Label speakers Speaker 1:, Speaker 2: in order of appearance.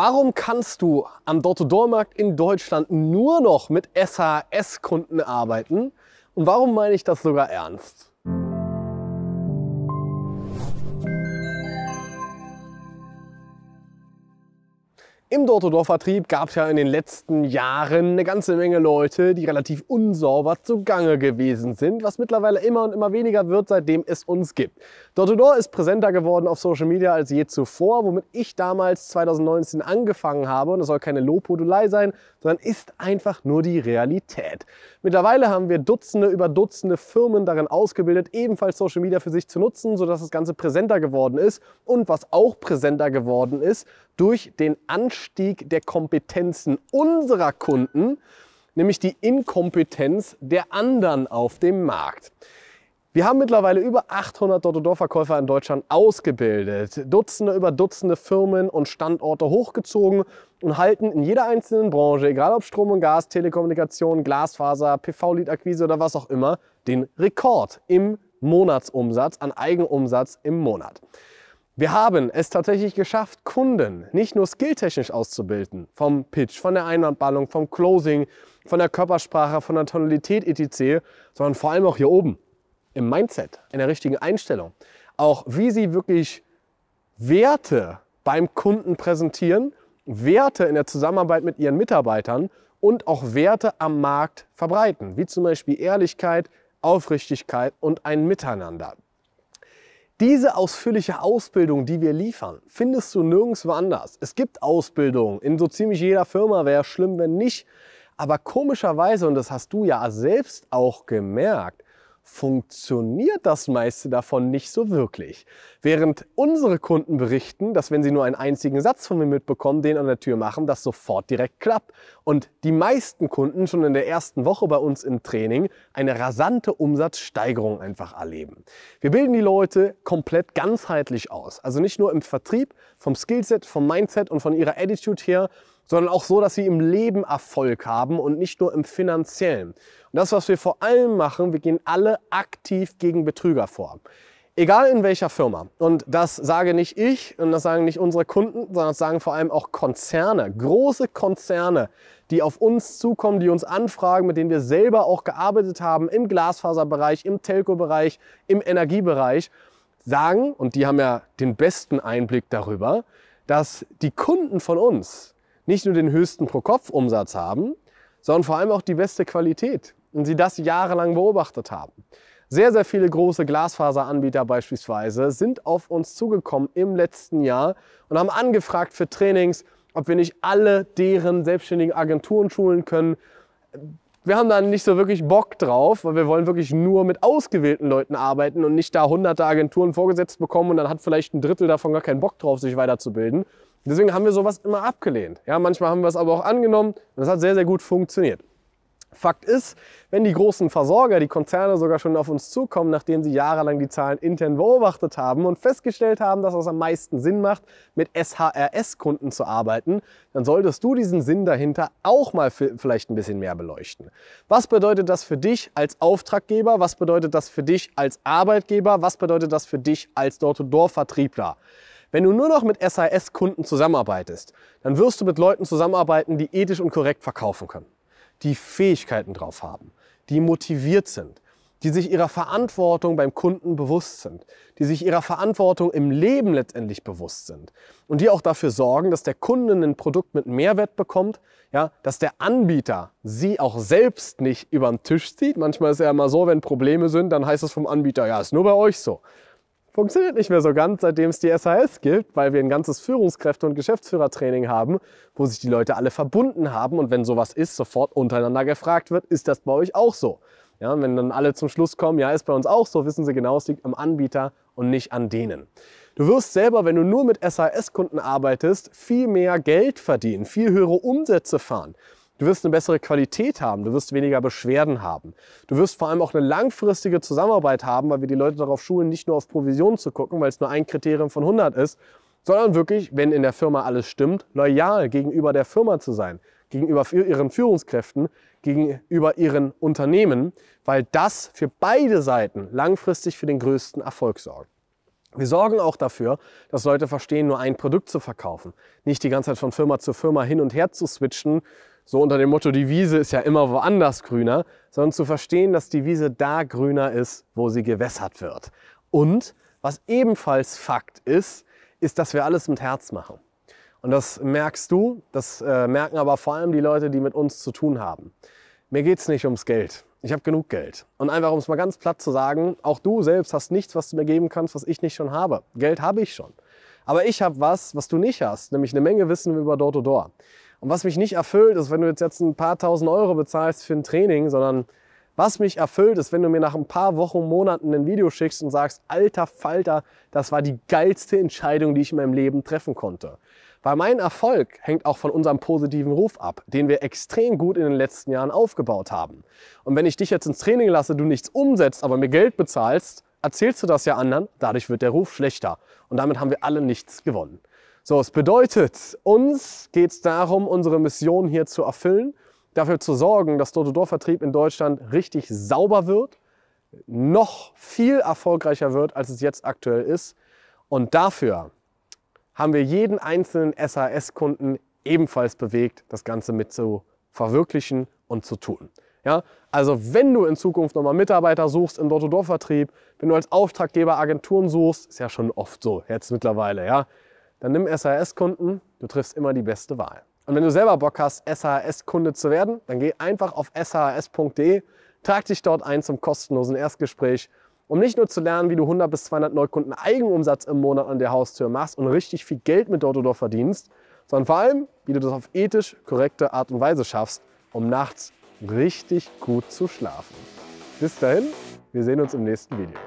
Speaker 1: Warum kannst du am Door-to-Door-Markt in Deutschland nur noch mit SHS-Kunden arbeiten? Und warum meine ich das sogar ernst? Im Dortodor-Vertrieb gab es ja in den letzten Jahren eine ganze Menge Leute, die relativ unsauber zugange gewesen sind, was mittlerweile immer und immer weniger wird, seitdem es uns gibt. Dortodor ist präsenter geworden auf Social Media als je zuvor, womit ich damals 2019 angefangen habe. Und das soll keine Lobhudelei sein, sondern ist einfach nur die Realität. Mittlerweile haben wir Dutzende über Dutzende Firmen darin ausgebildet, ebenfalls Social Media für sich zu nutzen, sodass das Ganze präsenter geworden ist. Und was auch präsenter geworden ist, durch den Anstieg der Kompetenzen unserer Kunden, nämlich die Inkompetenz der anderen auf dem Markt. Wir haben mittlerweile über 800 dotto verkäufer in Deutschland ausgebildet, Dutzende über Dutzende Firmen und Standorte hochgezogen und halten in jeder einzelnen Branche, egal ob Strom und Gas, Telekommunikation, Glasfaser, PV-Lead-Akquise oder was auch immer, den Rekord im Monatsumsatz an Eigenumsatz im Monat. Wir haben es tatsächlich geschafft, Kunden nicht nur skilltechnisch auszubilden, vom Pitch, von der Einwandballung, vom Closing, von der Körpersprache, von der Tonalität etc., sondern vor allem auch hier oben im Mindset, in der richtigen Einstellung. Auch wie sie wirklich Werte beim Kunden präsentieren, Werte in der Zusammenarbeit mit ihren Mitarbeitern und auch Werte am Markt verbreiten, wie zum Beispiel Ehrlichkeit, Aufrichtigkeit und ein Miteinander. Diese ausführliche Ausbildung, die wir liefern, findest du nirgendwo anders. Es gibt Ausbildung in so ziemlich jeder Firma, wäre schlimm, wenn nicht. Aber komischerweise, und das hast du ja selbst auch gemerkt, funktioniert das meiste davon nicht so wirklich. Während unsere Kunden berichten, dass wenn sie nur einen einzigen Satz von mir mitbekommen, den an der Tür machen, das sofort direkt klappt. Und die meisten Kunden schon in der ersten Woche bei uns im Training eine rasante Umsatzsteigerung einfach erleben. Wir bilden die Leute komplett ganzheitlich aus. Also nicht nur im Vertrieb, vom Skillset, vom Mindset und von ihrer Attitude her, sondern auch so, dass sie im Leben Erfolg haben und nicht nur im finanziellen. Und das, was wir vor allem machen, wir gehen alle aktiv gegen Betrüger vor. Egal in welcher Firma. Und das sage nicht ich und das sagen nicht unsere Kunden, sondern das sagen vor allem auch Konzerne, große Konzerne, die auf uns zukommen, die uns anfragen, mit denen wir selber auch gearbeitet haben, im Glasfaserbereich, im Telco-Bereich, im Energiebereich, sagen, und die haben ja den besten Einblick darüber, dass die Kunden von uns nicht nur den höchsten Pro-Kopf-Umsatz haben, sondern vor allem auch die beste Qualität und sie das jahrelang beobachtet haben. Sehr, sehr viele große Glasfaseranbieter beispielsweise sind auf uns zugekommen im letzten Jahr und haben angefragt für Trainings, ob wir nicht alle deren selbstständigen Agenturen schulen können. Wir haben da nicht so wirklich Bock drauf, weil wir wollen wirklich nur mit ausgewählten Leuten arbeiten und nicht da hunderte Agenturen vorgesetzt bekommen und dann hat vielleicht ein Drittel davon gar keinen Bock drauf, sich weiterzubilden deswegen haben wir sowas immer abgelehnt. Ja, manchmal haben wir es aber auch angenommen und das hat sehr, sehr gut funktioniert. Fakt ist, wenn die großen Versorger, die Konzerne sogar schon auf uns zukommen, nachdem sie jahrelang die Zahlen intern beobachtet haben und festgestellt haben, dass es am meisten Sinn macht, mit SHRS-Kunden zu arbeiten, dann solltest du diesen Sinn dahinter auch mal vielleicht ein bisschen mehr beleuchten. Was bedeutet das für dich als Auftraggeber? Was bedeutet das für dich als Arbeitgeber? Was bedeutet das für dich als Door-to-Door-Vertriebler? door to door vertriebler door vertriebler wenn du nur noch mit SAS-Kunden zusammenarbeitest, dann wirst du mit Leuten zusammenarbeiten, die ethisch und korrekt verkaufen können, die Fähigkeiten drauf haben, die motiviert sind, die sich ihrer Verantwortung beim Kunden bewusst sind, die sich ihrer Verantwortung im Leben letztendlich bewusst sind und die auch dafür sorgen, dass der Kunde ein Produkt mit Mehrwert bekommt, ja, dass der Anbieter sie auch selbst nicht über den Tisch zieht. Manchmal ist es ja immer so, wenn Probleme sind, dann heißt es vom Anbieter, ja, ist nur bei euch so funktioniert nicht mehr so ganz, seitdem es die SAS gibt, weil wir ein ganzes Führungskräfte- und Geschäftsführertraining haben, wo sich die Leute alle verbunden haben und wenn sowas ist, sofort untereinander gefragt wird, ist das bei euch auch so? Ja, und wenn dann alle zum Schluss kommen, ja, ist bei uns auch so, wissen sie genau, es liegt am Anbieter und nicht an denen. Du wirst selber, wenn du nur mit SAS-Kunden arbeitest, viel mehr Geld verdienen, viel höhere Umsätze fahren. Du wirst eine bessere Qualität haben, du wirst weniger Beschwerden haben. Du wirst vor allem auch eine langfristige Zusammenarbeit haben, weil wir die Leute darauf schulen, nicht nur auf Provision zu gucken, weil es nur ein Kriterium von 100 ist, sondern wirklich, wenn in der Firma alles stimmt, loyal gegenüber der Firma zu sein, gegenüber ihren Führungskräften, gegenüber ihren Unternehmen, weil das für beide Seiten langfristig für den größten Erfolg sorgt. Wir sorgen auch dafür, dass Leute verstehen, nur ein Produkt zu verkaufen, nicht die ganze Zeit von Firma zu Firma hin und her zu switchen, so unter dem Motto, die Wiese ist ja immer woanders grüner, sondern zu verstehen, dass die Wiese da grüner ist, wo sie gewässert wird. Und was ebenfalls Fakt ist, ist, dass wir alles mit Herz machen. Und das merkst du, das äh, merken aber vor allem die Leute, die mit uns zu tun haben. Mir geht es nicht ums Geld. Ich habe genug Geld. Und einfach, um es mal ganz platt zu sagen, auch du selbst hast nichts, was du mir geben kannst, was ich nicht schon habe. Geld habe ich schon. Aber ich habe was, was du nicht hast, nämlich eine Menge Wissen über Door-to-Door. door to door door und was mich nicht erfüllt, ist, wenn du jetzt, jetzt ein paar tausend Euro bezahlst für ein Training, sondern was mich erfüllt, ist, wenn du mir nach ein paar Wochen, Monaten ein Video schickst und sagst, alter Falter, das war die geilste Entscheidung, die ich in meinem Leben treffen konnte. Weil mein Erfolg hängt auch von unserem positiven Ruf ab, den wir extrem gut in den letzten Jahren aufgebaut haben. Und wenn ich dich jetzt ins Training lasse, du nichts umsetzt, aber mir Geld bezahlst, erzählst du das ja anderen, dadurch wird der Ruf schlechter. Und damit haben wir alle nichts gewonnen. So, es bedeutet, uns geht es darum, unsere Mission hier zu erfüllen, dafür zu sorgen, dass Door-to-Door-Vertrieb in Deutschland richtig sauber wird, noch viel erfolgreicher wird, als es jetzt aktuell ist. Und dafür haben wir jeden einzelnen SAS-Kunden ebenfalls bewegt, das Ganze mit zu verwirklichen und zu tun. Ja, also wenn du in Zukunft nochmal Mitarbeiter suchst im Door-to-Door-Vertrieb, wenn du als Auftraggeber Agenturen suchst, ist ja schon oft so jetzt mittlerweile, ja, dann nimm SAS-Kunden, du triffst immer die beste Wahl. Und wenn du selber Bock hast, SAS-Kunde zu werden, dann geh einfach auf sas.de, trag dich dort ein zum kostenlosen Erstgespräch, um nicht nur zu lernen, wie du 100 bis 200 Neukunden Eigenumsatz im Monat an der Haustür machst und richtig viel Geld mit Dotodor verdienst, sondern vor allem, wie du das auf ethisch korrekte Art und Weise schaffst, um nachts richtig gut zu schlafen. Bis dahin, wir sehen uns im nächsten Video.